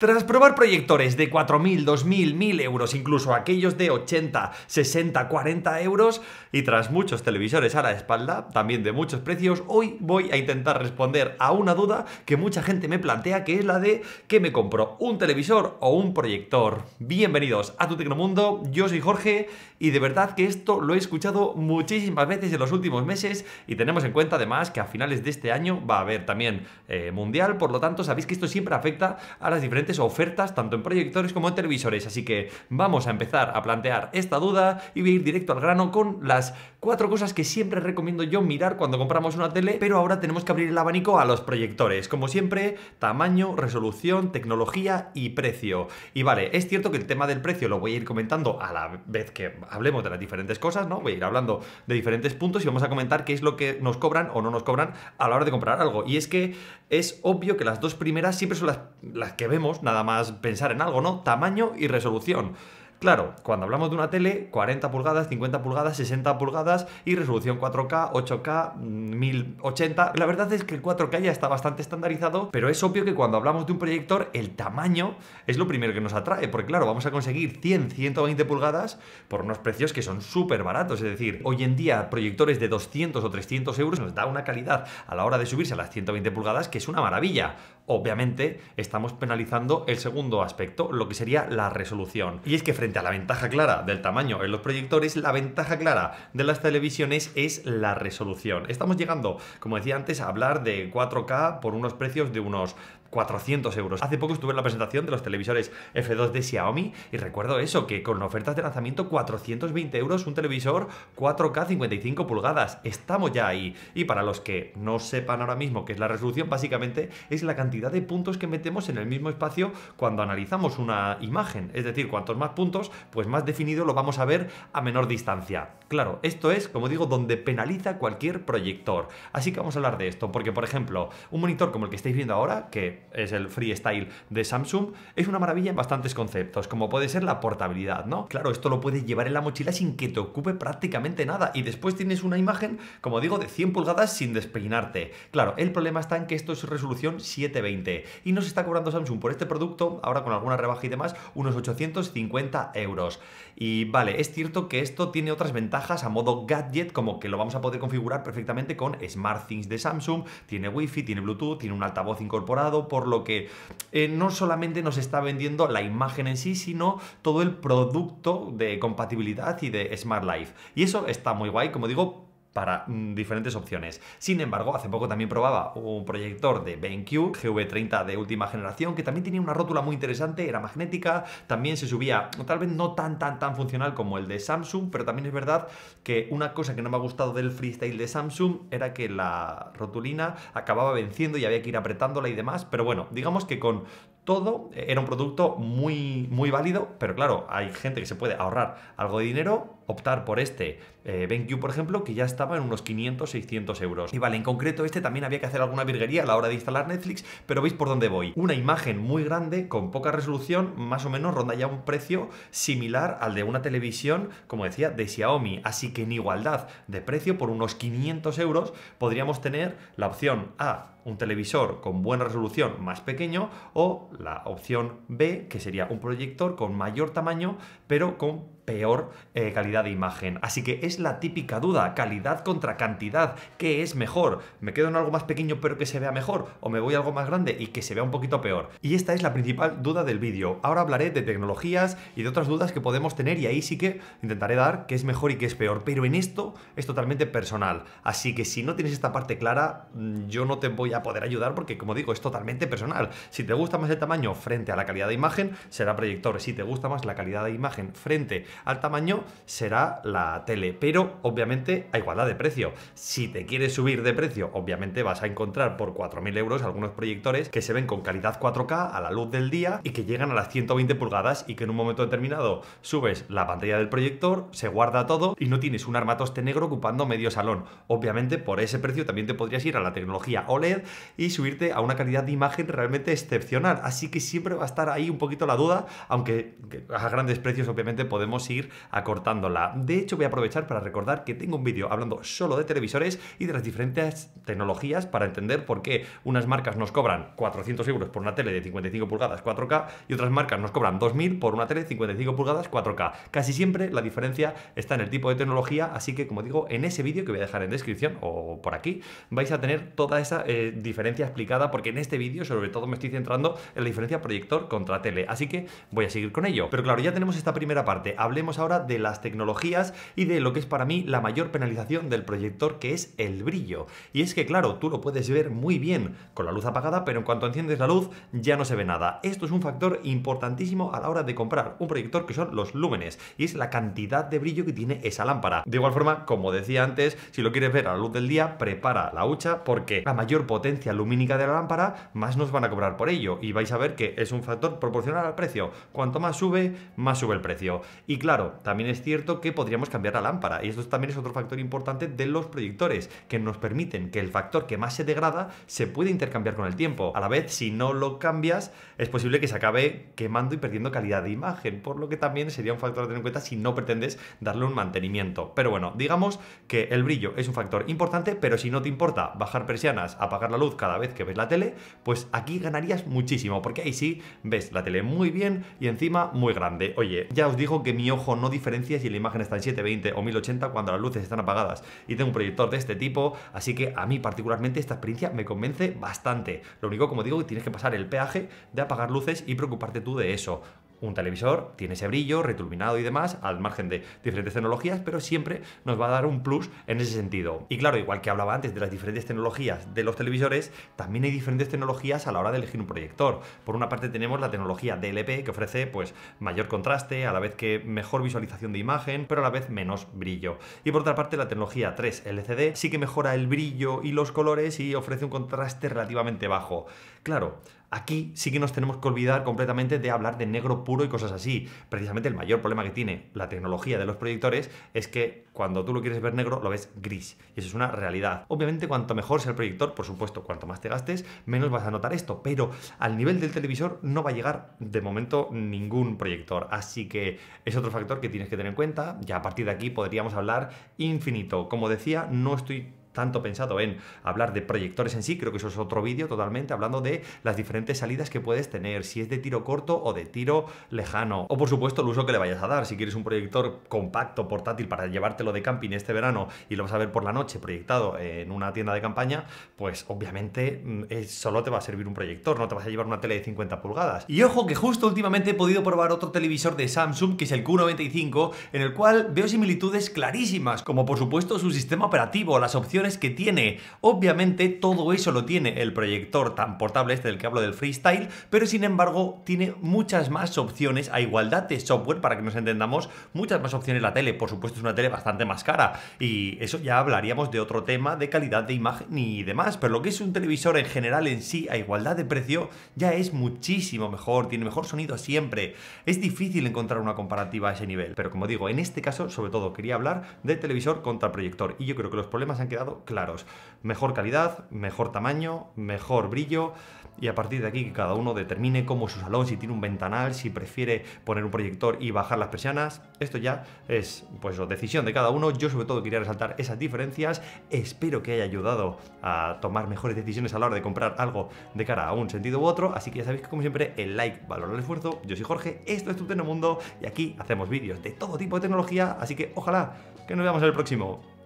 Tras probar proyectores de 4.000, 2.000, 1.000 euros, incluso aquellos de 80, 60, 40 euros, y tras muchos televisores a la espalda, también de muchos precios, hoy voy a intentar responder a una duda que mucha gente me plantea, que es la de que me compro? ¿Un televisor o un proyector? Bienvenidos a Tu Tecnomundo, yo soy Jorge, y de verdad que esto lo he escuchado muchísimas veces en los últimos meses, y tenemos en cuenta además que a finales de este año va a haber también eh, Mundial, por lo tanto sabéis que esto siempre afecta a las diferentes ofertas tanto en proyectores como en televisores, así que vamos a empezar a plantear esta duda y voy a ir directo al grano con las cuatro cosas que siempre recomiendo yo mirar cuando compramos una tele, pero ahora tenemos que abrir el abanico a los proyectores, como siempre, tamaño, resolución, tecnología y precio. Y vale, es cierto que el tema del precio lo voy a ir comentando a la vez que hablemos de las diferentes cosas, ¿no? Voy a ir hablando de diferentes puntos y vamos a comentar qué es lo que nos cobran o no nos cobran a la hora de comprar algo. Y es que es obvio que las dos primeras siempre son las, las que vemos nada más pensar en algo, ¿no? Tamaño y resolución. Claro, cuando hablamos de una tele, 40 pulgadas, 50 pulgadas, 60 pulgadas y resolución 4K, 8K, 1080. La verdad es que el 4K ya está bastante estandarizado, pero es obvio que cuando hablamos de un proyector, el tamaño es lo primero que nos atrae, porque claro, vamos a conseguir 100, 120 pulgadas por unos precios que son súper baratos. Es decir, hoy en día proyectores de 200 o 300 euros nos da una calidad a la hora de subirse a las 120 pulgadas que es una maravilla. Obviamente, estamos penalizando el segundo aspecto, lo que sería la resolución. Y es que frente a la ventaja clara del tamaño en los proyectores, la ventaja clara de las televisiones es la resolución. Estamos llegando, como decía antes, a hablar de 4K por unos precios de unos 400 euros. Hace poco estuve en la presentación de los televisores F2 de Xiaomi y recuerdo eso, que con ofertas de lanzamiento 420 euros un televisor 4K 55 pulgadas. Estamos ya ahí. Y para los que no sepan ahora mismo qué es la resolución, básicamente es la cantidad de puntos que metemos en el mismo espacio cuando analizamos una imagen. Es decir, cuantos más puntos, pues más definido lo vamos a ver a menor distancia. Claro, esto es, como digo, donde penaliza cualquier proyector. Así que vamos a hablar de esto, porque por ejemplo, un monitor como el que estáis viendo ahora, que es el freestyle de Samsung, es una maravilla en bastantes conceptos, como puede ser la portabilidad, ¿no? Claro, esto lo puedes llevar en la mochila sin que te ocupe prácticamente nada y después tienes una imagen, como digo, de 100 pulgadas sin despeinarte. Claro, el problema está en que esto es resolución 720 y nos está cobrando Samsung por este producto, ahora con alguna rebaja y demás, unos 850 euros. Y vale, es cierto que esto tiene otras ventajas a modo gadget, como que lo vamos a poder configurar perfectamente con SmartThings de Samsung, tiene Wi-Fi, tiene Bluetooth, tiene un altavoz incorporado, por lo que eh, no solamente nos está vendiendo la imagen en sí, sino todo el producto de compatibilidad y de Smart Life. Y eso está muy guay, como digo, para mm, diferentes opciones. Sin embargo, hace poco también probaba un proyector de BenQ GV30 de última generación que también tenía una rótula muy interesante, era magnética, también se subía, tal vez no tan tan tan funcional como el de Samsung, pero también es verdad que una cosa que no me ha gustado del freestyle de Samsung era que la rotulina acababa venciendo y había que ir apretándola y demás, pero bueno, digamos que con todo eh, era un producto muy, muy válido, pero claro, hay gente que se puede ahorrar algo de dinero, optar por este eh, BenQ, por ejemplo, que ya estaba en unos 500, 600 euros. Y vale, en concreto este también había que hacer alguna virguería a la hora de instalar Netflix, pero veis por dónde voy. Una imagen muy grande, con poca resolución, más o menos ronda ya un precio similar al de una televisión, como decía, de Xiaomi. Así que en igualdad de precio, por unos 500 euros, podríamos tener la opción A, un televisor con buena resolución más pequeño o la opción B, que sería un proyector con mayor tamaño pero con peor eh, calidad de imagen. Así que es la típica duda, calidad contra cantidad, ¿qué es mejor? ¿Me quedo en algo más pequeño pero que se vea mejor? ¿O me voy a algo más grande y que se vea un poquito peor? Y esta es la principal duda del vídeo. Ahora hablaré de tecnologías y de otras dudas que podemos tener y ahí sí que intentaré dar qué es mejor y qué es peor. Pero en esto es totalmente personal. Así que si no tienes esta parte clara, mm, yo no te voy a poder ayudar porque como digo, es totalmente personal. Si te gusta más el tamaño frente a la calidad de imagen, será proyector. Si te gusta más la calidad de imagen frente al tamaño será la tele, pero obviamente a igualdad de precio. Si te quieres subir de precio, obviamente vas a encontrar por 4.000 euros algunos proyectores que se ven con calidad 4K a la luz del día y que llegan a las 120 pulgadas y que en un momento determinado subes la pantalla del proyector, se guarda todo y no tienes un armatoste negro ocupando medio salón. Obviamente por ese precio también te podrías ir a la tecnología OLED y subirte a una calidad de imagen realmente excepcional. Así que siempre va a estar ahí un poquito la duda, aunque a grandes precios obviamente podemos ir acortándola. De hecho, voy a aprovechar para recordar que tengo un vídeo hablando solo de televisores y de las diferentes tecnologías para entender por qué unas marcas nos cobran 400 euros por una tele de 55 pulgadas 4K y otras marcas nos cobran 2.000 por una tele de 55 pulgadas 4K. Casi siempre la diferencia está en el tipo de tecnología, así que como digo, en ese vídeo que voy a dejar en descripción o por aquí, vais a tener toda esa eh, diferencia explicada porque en este vídeo sobre todo me estoy centrando en la diferencia proyector contra tele, así que voy a seguir con ello. Pero claro, ya tenemos esta primera parte hablemos ahora de las tecnologías y de lo que es para mí la mayor penalización del proyector, que es el brillo. Y es que, claro, tú lo puedes ver muy bien con la luz apagada, pero en cuanto enciendes la luz ya no se ve nada. Esto es un factor importantísimo a la hora de comprar un proyector que son los lúmenes, y es la cantidad de brillo que tiene esa lámpara. De igual forma, como decía antes, si lo quieres ver a la luz del día, prepara la hucha porque la mayor potencia lumínica de la lámpara, más nos van a cobrar por ello. Y vais a ver que es un factor proporcional al precio. Cuanto más sube, más sube el precio. Y claro, también es cierto que podríamos cambiar la lámpara. Y esto también es otro factor importante de los proyectores, que nos permiten que el factor que más se degrada se puede intercambiar con el tiempo. A la vez, si no lo cambias, es posible que se acabe quemando y perdiendo calidad de imagen, por lo que también sería un factor a tener en cuenta si no pretendes darle un mantenimiento. Pero bueno, digamos que el brillo es un factor importante, pero si no te importa bajar persianas, apagar la luz cada vez que ves la tele, pues aquí ganarías muchísimo, porque ahí sí ves la tele muy bien y encima muy grande. Oye, ya os digo que mi mi ojo no diferencia si la imagen está en 720 o 1080 cuando las luces están apagadas. Y tengo un proyector de este tipo, así que a mí particularmente esta experiencia me convence bastante. Lo único, como digo, que tienes que pasar el peaje de apagar luces y preocuparte tú de eso un televisor tiene ese brillo retulminado y demás, al margen de diferentes tecnologías, pero siempre nos va a dar un plus en ese sentido. Y claro, igual que hablaba antes de las diferentes tecnologías de los televisores, también hay diferentes tecnologías a la hora de elegir un proyector. Por una parte tenemos la tecnología DLP que ofrece pues mayor contraste, a la vez que mejor visualización de imagen, pero a la vez menos brillo. Y por otra parte la tecnología 3 LCD sí que mejora el brillo y los colores y ofrece un contraste relativamente bajo. Claro, aquí sí que nos tenemos que olvidar completamente de hablar de negro puro y cosas así. Precisamente el mayor problema que tiene la tecnología de los proyectores es que cuando tú lo quieres ver negro, lo ves gris. Y eso es una realidad. Obviamente, cuanto mejor sea el proyector, por supuesto, cuanto más te gastes, menos vas a notar esto. Pero al nivel del televisor no va a llegar de momento ningún proyector. Así que es otro factor que tienes que tener en cuenta. Ya a partir de aquí podríamos hablar infinito. Como decía, no estoy tanto pensado en hablar de proyectores en sí, creo que eso es otro vídeo totalmente, hablando de las diferentes salidas que puedes tener, si es de tiro corto o de tiro lejano, o por supuesto el uso que le vayas a dar, si quieres un proyector compacto, portátil, para llevártelo de camping este verano y lo vas a ver por la noche proyectado en una tienda de campaña, pues obviamente mm, eh, solo te va a servir un proyector, no te vas a llevar una tele de 50 pulgadas. Y ojo que justo últimamente he podido probar otro televisor de Samsung, que es el Q95, en el cual veo similitudes clarísimas, como por supuesto su sistema operativo, las opciones que tiene. Obviamente todo eso lo tiene el proyector tan portable este del que hablo del freestyle, pero sin embargo tiene muchas más opciones a igualdad de software, para que nos entendamos, muchas más opciones la tele. Por supuesto es una tele bastante más cara y eso ya hablaríamos de otro tema de calidad de imagen y demás, pero lo que es un televisor en general en sí a igualdad de precio ya es muchísimo mejor, tiene mejor sonido siempre. Es difícil encontrar una comparativa a ese nivel, pero como digo, en este caso sobre todo quería hablar de televisor contra proyector y yo creo que los problemas han quedado claros. Mejor calidad, mejor tamaño, mejor brillo y a partir de aquí que cada uno determine cómo su salón, si tiene un ventanal, si prefiere poner un proyector y bajar las persianas. Esto ya es pues decisión de cada uno. Yo sobre todo quería resaltar esas diferencias. Espero que haya ayudado a tomar mejores decisiones a la hora de comprar algo de cara a un sentido u otro. Así que ya sabéis que como siempre el like valora el esfuerzo. Yo soy Jorge, esto es Tu Mundo y aquí hacemos vídeos de todo tipo de tecnología. Así que ojalá que nos veamos en el próximo.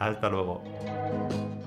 Hasta luego.